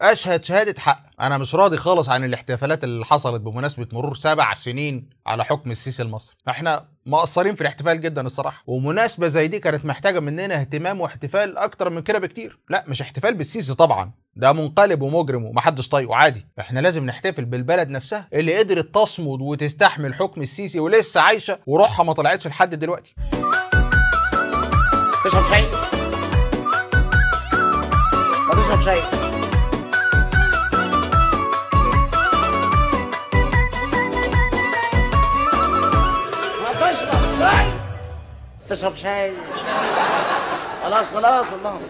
اشهد شهاده حق انا مش راضي خالص عن الاحتفالات اللي حصلت بمناسبه مرور سبع سنين على حكم السيسي المصري احنا مقصرين في الاحتفال جدا الصراحه ومناسبه زي دي كانت محتاجه مننا اهتمام واحتفال اكتر من كده بكتير لا مش احتفال بالسيسي طبعا ده منقلب ومجرم ومحدش طايقه عادي احنا لازم نحتفل بالبلد نفسها اللي قدرت تصمد وتستحمل حكم السيسي ولسه عايشه وروحها ما طلعتش لحد دلوقتي تشرب شاي ما تشرب شاي تشرب شاي خلاص خلاص اللهم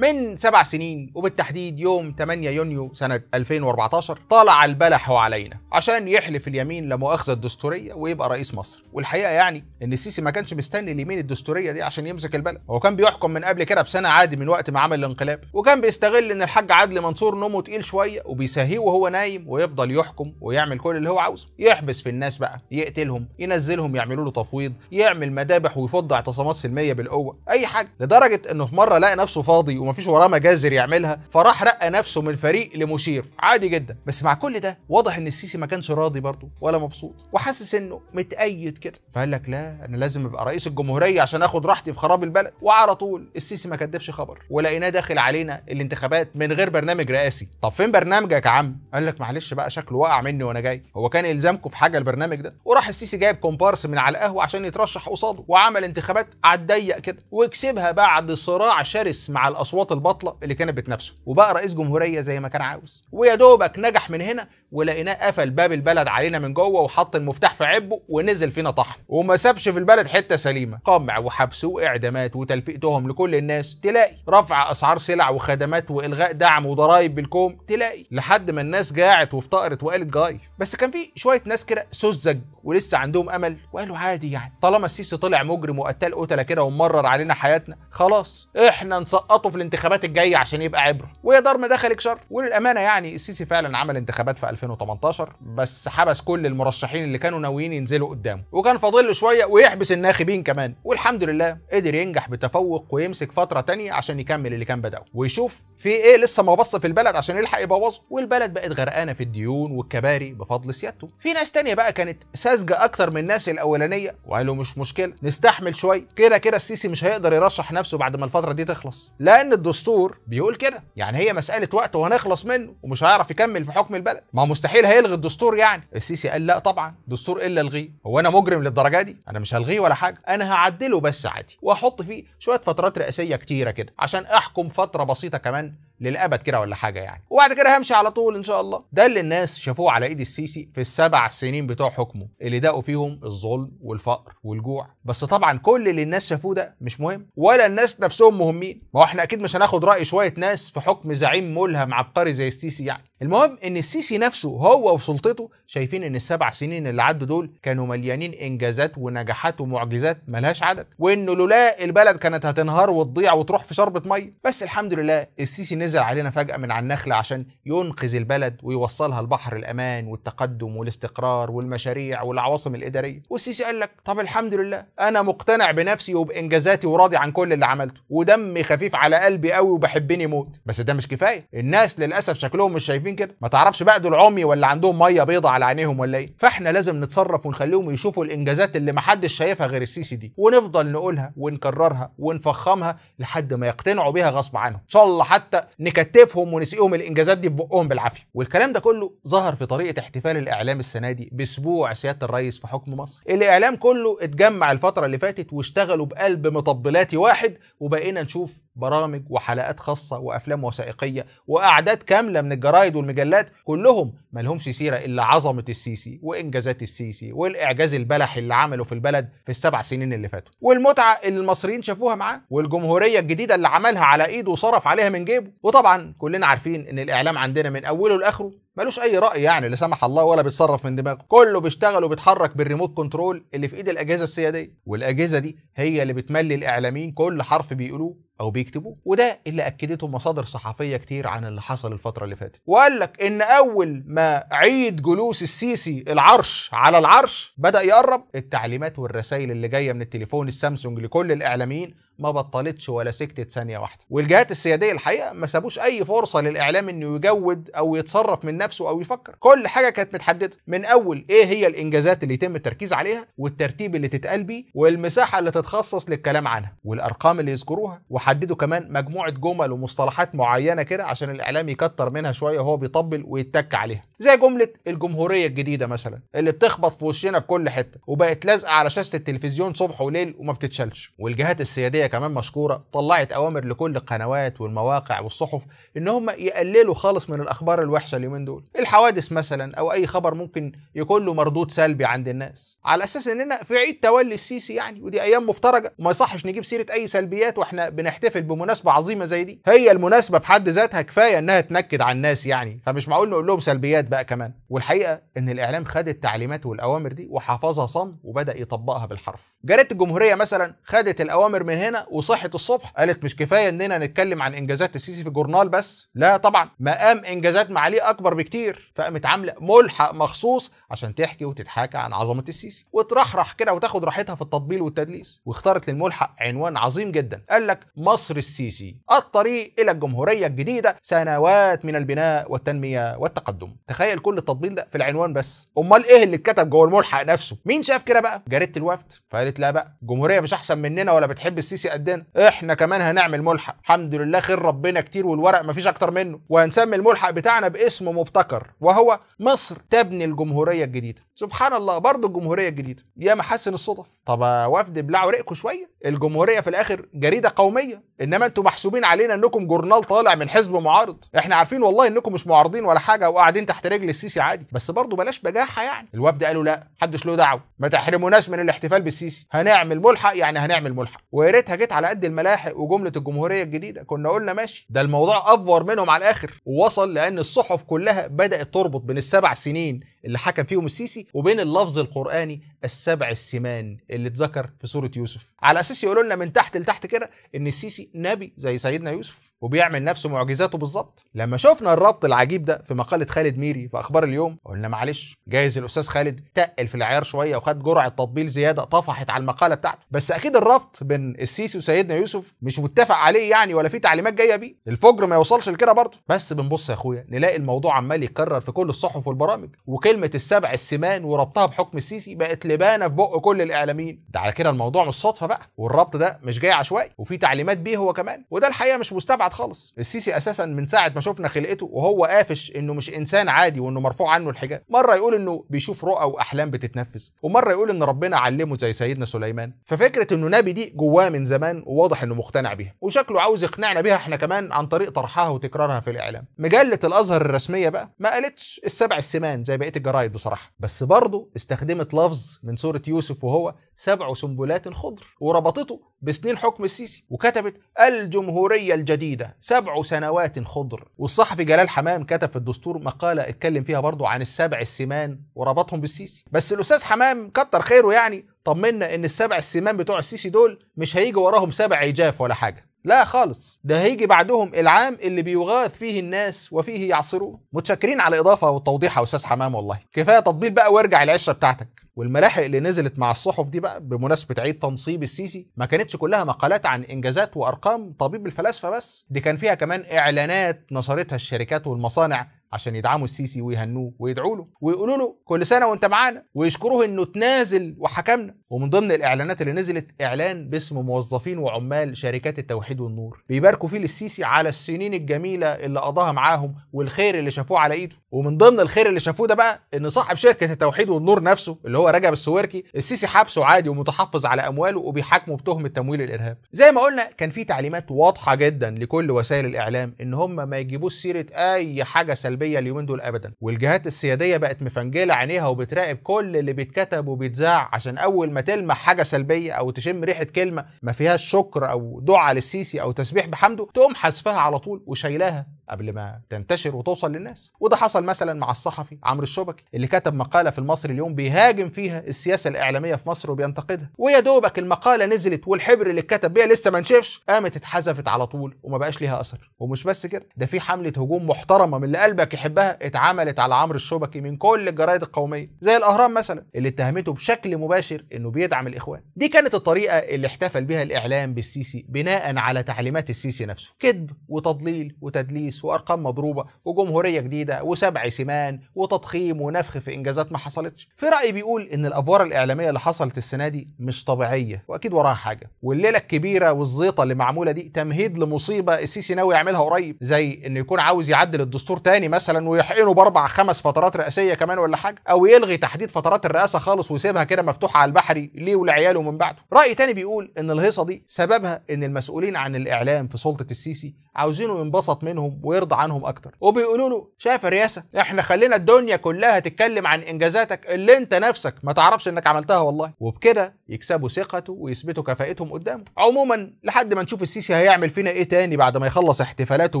من سبع سنين وبالتحديد يوم 8 يونيو سنة 2014 طلع البلح علينا عشان يحلف اليمين لا مؤاخذة الدستورية ويبقى رئيس مصر والحقيقة يعني ان السيسي ما كانش مستني اليمين الدستورية دي عشان يمسك البلد هو كان بيحكم من قبل كده بسنة عادي من وقت ما عمل الانقلاب وكان بيستغل ان الحاج عدل منصور نومه تقيل شوية وبيسهيه وهو نايم ويفضل يحكم ويعمل كل اللي هو عاوزه يحبس في الناس بقى يقتلهم ينزلهم يعملوا له تفويض يعمل مذابح ويفض اعتصامات سلمية بالقوة اي حاجة لدرجة انه في مرة لقى نفسه فاضي ومفيش وراه مجازر يعملها فراح رقى نفسه من الفريق لمشير عادي جدا بس مع كل ده واضح ان السيسي ما كانش راضي برضه ولا مبسوط وحاسس انه متأيد كده فقال لك لا انا لازم ابقى رئيس الجمهوريه عشان اخد راحتي في خراب البلد وعلى طول السيسي ما كدبش خبر ولقيناه داخل علينا الانتخابات من غير برنامج رئاسي طب فين برنامجك يا عم قال لك معلش بقى شكله وقع مني وانا جاي هو كان الزامكم في حاجه البرنامج ده وراح السيسي جايب كومبارس من على القهوه عشان يترشح قصاده وعمل انتخابات على الضيق كده وكسبها بعد صراع شرس مع الاصوات الاصوات البطله اللي كانت بتنافسه وبقى رئيس جمهوريه زي ما كان عاوز ويا دوبك نجح من هنا ولقيناه قفل باب البلد علينا من جوه وحط المفتاح في عبه ونزل فينا طحن وما سابش في البلد حته سليمه قمع وحبس واعدامات وتلفيقتهم لكل الناس تلاقي رفع اسعار سلع وخدمات والغاء دعم وضرائب بالكوم تلاقي لحد ما الناس جاعت وافتقرت وقالت جاي بس كان في شويه ناس كده سذج ولسه عندهم امل وقالوا عادي يعني طالما السيسي طلع مجرم وقتال قتله كده ومرر علينا حياتنا خلاص احنا نسقطه في الانتخابات الجايه عشان يبقى عبره ويا دار ما دخلك شر وللامانه يعني السيسي فعلا عمل انتخابات في 2018 بس حبس كل المرشحين اللي كانوا ناويين ينزلوا قدامه وكان فاضل له شويه ويحبس الناخبين كمان والحمد لله قدر ينجح بتفوق ويمسك فتره تانية عشان يكمل اللي كان بدأه ويشوف في ايه لسه ما بص في البلد عشان يلحق يبوظه والبلد بقت غرقانه في الديون والكباري بفضل سيادته في ناس تانية بقى كانت ساذجه اكتر من الناس الاولانيه وقالوا مش مشكله نستحمل شويه كده كده السيسي مش هيقدر يرشح نفسه بعد ما الفتره دي تخلص لان لان الدستور بيقول كده يعني هي مساله وقت وهنخلص منه ومش هيعرف يكمل في حكم البلد ما مستحيل هيلغي الدستور يعني السيسي قال لا طبعا دستور الا الغيه هو انا مجرم للدرجه دي انا مش هلغيه ولا حاجه انا هعدله بس عادي واحط فيه شويه فترات رئاسيه كتيره كده عشان احكم فتره بسيطه كمان للابد كده ولا حاجه يعني وبعد كده همشي على طول ان شاء الله ده اللي الناس شافوه على ايد السيسي في السبع سنين بتوع حكمه اللي داقوا فيهم الظلم والفقر والجوع بس طبعا كل اللي الناس شافوه ده مش مهم ولا الناس نفسهم مهمين ما هو احنا اكيد مش هناخد راي شويه ناس في حكم زعيم ملهم عبقري زي السيسي يعني المهم ان السيسي نفسه هو وسلطته شايفين ان السبع سنين اللي عدوا دول كانوا مليانين انجازات ونجاحات ومعجزات ملهاش عدد وانه لولا البلد كانت هتنهار وتضيع وتروح في شربة مية بس الحمد لله السيسي نزل علينا فجأة من على النخلة عشان ينقذ البلد ويوصلها لبحر الامان والتقدم والاستقرار والمشاريع والعواصم الادارية والسيسي قال لك طب الحمد لله انا مقتنع بنفسي وبانجازاتي وراضي عن كل اللي عملته ودمي خفيف على قلبي قوي وبحبني موت بس ده مش كفايه الناس للاسف شكلهم مش شايفين شايفين كده ما تعرفش بقى دول عمي ولا عندهم ميه بيضة على عينيهم ولا ايه فاحنا لازم نتصرف ونخليهم يشوفوا الانجازات اللي محدش شايفها غير السيسي دي ونفضل نقولها ونكررها ونفخمها لحد ما يقتنعوا بيها غصب عنهم ان شاء الله حتى نكتفهم ونسقيهم الانجازات دي ببقهم بالعافيه والكلام ده كله ظهر في طريقه احتفال الاعلام السنه دي باسبوع سياده الرئيس في حكم مصر الاعلام كله اتجمع الفتره اللي فاتت واشتغلوا بقلب مطبلاتي واحد وبقينا نشوف برامج وحلقات خاصه وافلام وثائقيه واعداد كامله من الجرايد والمجلات كلهم ما لهمش سيره الا عظمه السيسي وانجازات السيسي والاعجاز البلحي اللي عمله في البلد في السبع سنين اللي فاتوا والمتعه اللي المصريين شافوها معاه والجمهوريه الجديده اللي عملها على ايده وصرف عليها من جيبه وطبعا كلنا عارفين ان الاعلام عندنا من اوله لاخره ملوش اي راي يعني لا سمح الله ولا بيتصرف من دماغه كله بيشتغل وبيتحرك بالريموت كنترول اللي في ايد الاجهزه السياديه والاجهزه دي هي اللي بتملي الاعلاميين كل حرف بيقولوه او بيكتبوه وده اللي اكدته مصادر صحفيه كتير عن اللي حصل الفتره اللي فاتت وقال لك ان اول ما عيد جلوس السيسي العرش على العرش بدا يقرب التعليمات والرسائل اللي جايه من التليفون السامسونج لكل الاعلاميين ما بطلتش ولا سكتت ثانيه واحده والجهات السياديه الحقيقه ما سابوش اي فرصه للاعلام انه يجود او يتصرف من نفسه او يفكر كل حاجه كانت متحدده من اول ايه هي الانجازات اللي يتم التركيز عليها والترتيب اللي تتقال بيه والمساحه اللي تتخصص للكلام عنها والارقام اللي يذكروها وحددوا كمان مجموعه جمل ومصطلحات معينه كده عشان الاعلام يكتر منها شويه وهو بيطبل ويتك عليها زي جمله الجمهوريه الجديده مثلا اللي بتخبط في وشنا في كل حته وبقت لازقه على شاشه التلفزيون صبح وليل وما بتتشالش والجهات السياديه كمان مشكوره طلعت اوامر لكل القنوات والمواقع والصحف ان هم يقللوا خالص من الاخبار الوحشه اليومين دول الحوادث مثلا او اي خبر ممكن يكون له مردود سلبي عند الناس على اساس اننا في عيد تولي السيسي يعني ودي ايام مفترجه وما يصحش نجيب سيره اي سلبيات واحنا بنحتفل بمناسبه عظيمه زي دي هي المناسبه في حد ذاتها كفايه انها تنكد على الناس يعني فمش معقول نقول لهم سلبيات بقى كمان والحقيقه ان الاعلام خد التعليمات والاوامر دي وحفظها صم وبدا يطبقها بالحرف جريده الجمهوريه مثلا خدت الاوامر من هنا وصحت الصبح قالت مش كفايه اننا نتكلم عن انجازات السيسي في الجورنال بس لا طبعا مقام انجازات معاليه اكبر بكتير فقامت عامله ملحق مخصوص عشان تحكي وتتحاكى عن عظمه السيسي وترحرح كده وتاخد راحتها في التطبيل والتدليس واختارت للملحق عنوان عظيم جدا قال لك مصر السيسي الطريق الى الجمهوريه الجديده سنوات من البناء والتنميه والتقدم تخيل كل التطبيل ده في العنوان بس امال ايه اللي اتكتب جوه الملحق نفسه مين شاف كده بقى جريده الوفد فقالت لا بقى الجمهوريه مش احسن مننا ولا بتحب السيسي قدنا احنا كمان هنعمل ملحق الحمد لله خير ربنا كتير والورق مفيش اكتر منه وهنسمي الملحق بتاعنا باسم مبتكر وهو مصر تبني الجمهوريه и Агрид. سبحان الله برضه الجمهوريه الجديده يا محسن الصدف طب وفد ابلعوا ورقكم شويه الجمهوريه في الاخر جريده قوميه انما أنتم محسوبين علينا انكم جورنال طالع من حزب معارض احنا عارفين والله انكم مش معارضين ولا حاجه وقاعدين تحت رجل السيسي عادي بس برضه بلاش بجاحه يعني الوفد قالوا لا محدش له دعوه ما تحرموناش من الاحتفال بالسيسي هنعمل ملحق يعني هنعمل ملحق ويا ريتها جيت على قد الملاحق وجمله الجمهوريه الجديده كنا قلنا ماشي ده الموضوع افور منهم على الاخر ووصل لان الصحف كلها بدات تربط بين السبع سنين اللي حكم فيهم السيسي وبين اللفظ القرآني السبع السمان اللي اتذكر في سورة يوسف على أساس يقولوا لنا من تحت لتحت كده إن السيسي نبي زي سيدنا يوسف وبيعمل نفسه معجزاته بالظبط لما شفنا الربط العجيب ده في مقالة خالد ميري في أخبار اليوم قلنا معلش جايز الأستاذ خالد تقل في العيار شوية وخد جرعة تطبيل زيادة طفحت على المقالة بتاعته بس أكيد الربط بين السيسي وسيدنا يوسف مش متفق عليه يعني ولا في تعليمات جاية بيه الفجر ما يوصلش لكده برضه بس بنبص يا أخويا نلاقي الموضوع عمال يتكرر في كل الصحف والبرامج وكلمة السبع السمان لبنان وربطها بحكم السيسي بقت لبانه في بق كل الاعلاميين ده على كده الموضوع مش صدفه بقى والربط ده مش جاي عشوائي وفي تعليمات بيه هو كمان وده الحقيقه مش مستبعد خالص السيسي اساسا من ساعه ما شفنا خلقته وهو قافش انه مش انسان عادي وانه مرفوع عنه الحجاب مره يقول انه بيشوف رؤى واحلام بتتنفذ ومره يقول ان ربنا علمه زي سيدنا سليمان ففكره انه نبي دي جواه من زمان وواضح انه مقتنع بيها وشكله عاوز يقنعنا بيها احنا كمان عن طريق طرحها وتكرارها في الاعلام مجله الازهر الرسميه بقى ما قالتش السبع السمان زي بقيه الجرايد بصراحه بس بس برضه استخدمت لفظ من سورة يوسف وهو سبع سنبلات خضر وربطته بسنين حكم السيسي وكتبت الجمهورية الجديدة سبع سنوات خضر والصحفي جلال حمام كتب في الدستور مقالة اتكلم فيها برضه عن السبع السمان وربطهم بالسيسي بس الأستاذ حمام كتر خيره يعني طمنا ان السبع السمان بتوع السيسي دول مش هيجي وراهم سبع عجاف ولا حاجه لا خالص ده هيجي بعدهم العام اللي بيغاث فيه الناس وفيه يعصرون متشكرين على الاضافه والتوضيح يا استاذ حمام والله كفايه تطبيل بقى وارجع العشه بتاعتك والملاحق اللي نزلت مع الصحف دي بقى بمناسبه عيد تنصيب السيسي ما كانتش كلها مقالات عن انجازات وارقام طبيب الفلاسفه بس دي كان فيها كمان اعلانات نشرتها الشركات والمصانع عشان يدعموا السيسي ويهنوه ويدعوا له ويقولوا له كل سنه وانت معانا ويشكروه انه تنازل وحكمنا ومن ضمن الاعلانات اللي نزلت اعلان باسم موظفين وعمال شركات التوحيد والنور بيباركوا فيه للسيسي على السنين الجميله اللي قضاها معاهم والخير اللي شافوه على ايده ومن ضمن الخير اللي شافوه ده بقى ان صاحب شركه التوحيد والنور نفسه اللي هو رجب السويركي السيسي حبسه عادي ومتحفظ على امواله وبيحاكمه بتهمه تمويل الارهاب زي ما قلنا كان في تعليمات واضحه جدا لكل وسائل الاعلام ان هم ما يجيبوش سيره اي حاجه سلبيه اليومين دول ابدا والجهات السياديه بقت مفنجله عينيها وبتراقب كل اللي بيتكتب وبيتذاع عشان اول ما تلمح حاجه سلبيه او تشم ريحه كلمه ما فيهاش شكر او دعاء للسيسي او تسبيح بحمده تقوم حذفها على طول وشايلاها قبل ما تنتشر وتوصل للناس وده حصل مثلا مع الصحفي عمرو الشبكي اللي كتب مقاله في المصري اليوم بيهاجم فيه فيها السياسه الاعلاميه في مصر وبينتقدها ويا دوبك المقاله نزلت والحبر اللي اتكتب بيها لسه ما نشفش قامت اتحذفت على طول وما بقاش ليها اثر ومش بس كده ده في حمله هجوم محترمه من اللي قلبك يحبها اتعملت على عمرو الشبكي من كل الجرايد القوميه زي الاهرام مثلا اللي اتهمته بشكل مباشر انه بيدعم الاخوان دي كانت الطريقه اللي احتفل بها الاعلام بالسيسي بناء على تعليمات السيسي نفسه كذب وتضليل وتدليس وارقام مضروبه وجمهوريه جديده وسبع سمان وتضخيم ونفخ في انجازات ما حصلتش في رايي بيقول بيقول ان الافوار الاعلاميه اللي حصلت السنه دي مش طبيعيه واكيد وراها حاجه والليله الكبيره والزيطه اللي معموله دي تمهيد لمصيبه السيسي ناوي يعملها قريب زي انه يكون عاوز يعدل الدستور تاني مثلا ويحقنه باربع خمس فترات رئاسيه كمان ولا حاجه او يلغي تحديد فترات الرئاسه خالص ويسيبها كده مفتوحه على البحري ليه ولعياله من بعده راي تاني بيقول ان الهيصه دي سببها ان المسؤولين عن الاعلام في سلطه السيسي عاوزينه ينبسط منهم ويرضى عنهم اكتر وبيقولوا له شايف الرئاسه احنا خلينا الدنيا كلها تتكلم عن انجازاتك اللي انت نفسك نفسك ما تعرفش انك عملتها والله وبكده يكسبوا ثقته ويثبتوا كفاءتهم قدامه عموما لحد ما نشوف السيسي هيعمل فينا ايه تاني بعد ما يخلص احتفالاته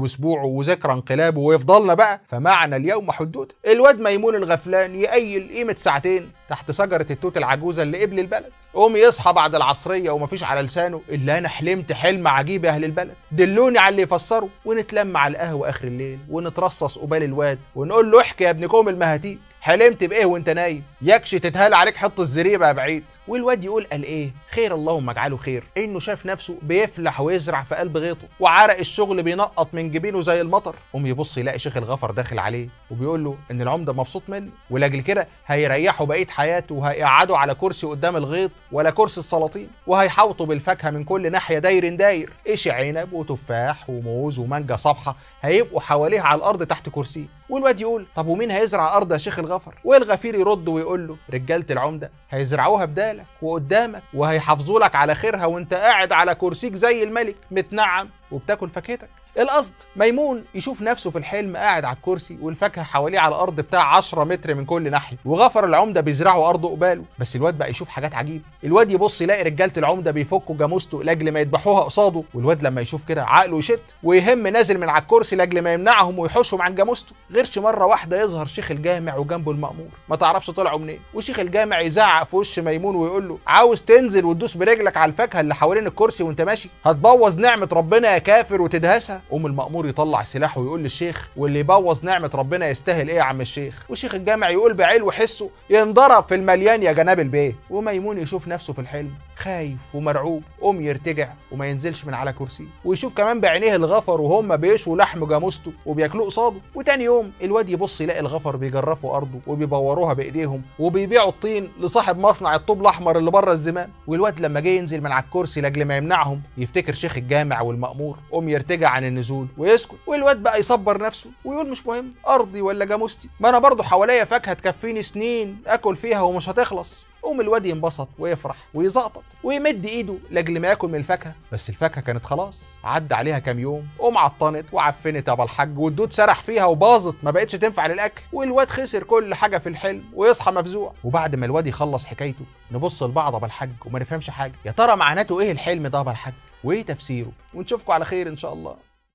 باسبوعه وذكرى انقلابه ويفضلنا بقى فمعنى اليوم حدود الواد ميمون الغفلان يقيل قيمه ساعتين تحت شجره التوت العجوزه اللي قبل البلد قوم يصحى بعد العصريه ومفيش على لسانه الا انا حلمت حلم عجيب يا اهل البلد دلوني على اللي يفسره ونتلم على القهوه اخر الليل ونترصص قبال الواد ونقول له احكي يا ابن كوم المهاتيب حلمت بايه وانت نايم يكشي تتهال عليك حط الزريبه بقى بعيد والواد يقول قال ايه خير اللهم اجعله خير انه شاف نفسه بيفلح ويزرع في قلب غيطه وعرق الشغل بينقط من جبينه زي المطر قوم يبص يلاقي شيخ الغفر داخل عليه وبيقول له ان العمده مبسوط منه ولاجل كده هيريحه بقيه حياته وهيقعده على كرسي قدام الغيط ولا كرسي السلاطين وهيحوطه بالفاكهه من كل ناحيه داير داير ايش عنب وتفاح وموز ومانجا صبحه هيبقوا حواليه على الارض تحت كرسيه والواد يقول طب ومين هيزرع ارض يا شيخ الغفر والغفير يرد ويقول له رجاله العمده هيزرعوها بدالك وقدامك وهيحافظوا لك على خيرها وانت قاعد على كرسيك زي الملك متنعم وبتاكل فاكهتك القصد ميمون يشوف نفسه في الحلم قاعد على الكرسي والفاكهه حواليه على الارض بتاع 10 متر من كل ناحيه وغفر العمده بيزرعه ارض قباله بس الواد بقى يشوف حاجات عجيبه الواد يبص يلاقي رجاله العمده بيفكوا جاموسته لاجل ما يذبحوها قصاده والواد لما يشوف كده عقله يشت ويهم نازل من على الكرسي لاجل ما يمنعهم ويحوشهم عن جاموسته غيرش مره واحده يظهر شيخ الجامع وجنبه المامور ما تعرفش طلعوا منين وشيخ الجامع يزعق في وش ميمون ويقول له عاوز تنزل وتدوس برجلك على الفاكهه اللي حوالين الكرسي وانت ماشي هتبوظ نعمه ربنا يا كافر وتدهسها قوم المأمور يطلع سلاحه ويقول للشيخ واللي يبوظ نعمة ربنا يستاهل ايه يا عم الشيخ وشيخ الجامع يقول بعيل وحسه ينضرب في المليان يا جناب البيه وميمون يشوف نفسه في الحلم خايف ومرعوب قوم يرتجع وما ينزلش من على كرسيه ويشوف كمان بعينيه الغفر وهم بيشوا لحم جاموسته وبياكلوه قصاده وتاني يوم الواد يبص يلاقي الغفر بيجرفوا ارضه وبيبوروها بايديهم وبيبيعوا الطين لصاحب مصنع الطوب الاحمر اللي بره الزمام والواد لما جه ينزل من على الكرسي لاجل ما يمنعهم يفتكر شيخ الجامع والمأمور قوم يرتجع عن النزول ويسكت والواد بقى يصبر نفسه ويقول مش مهم ارضي ولا جاموستي ما انا برضه حواليا فاكهه تكفيني سنين اكل فيها ومش هتخلص قوم الواد ينبسط ويفرح ويزقطط ويمد ايده لاجل ما ياكل من الفاكهه بس الفاكهه كانت خلاص عدى عليها كام يوم قوم عطنت وعفنت يابا الحاج والدود سرح فيها وباظت ما بقتش تنفع للاكل والواد خسر كل حاجه في الحلم ويصحى مفزوع وبعد ما الواد يخلص حكايته نبص لبعض ابو الحاج وما نفهمش حاجه يا ترى معناته ايه الحلم ده ابو الحاج وايه تفسيره ونشوفكم على خير ان شاء الله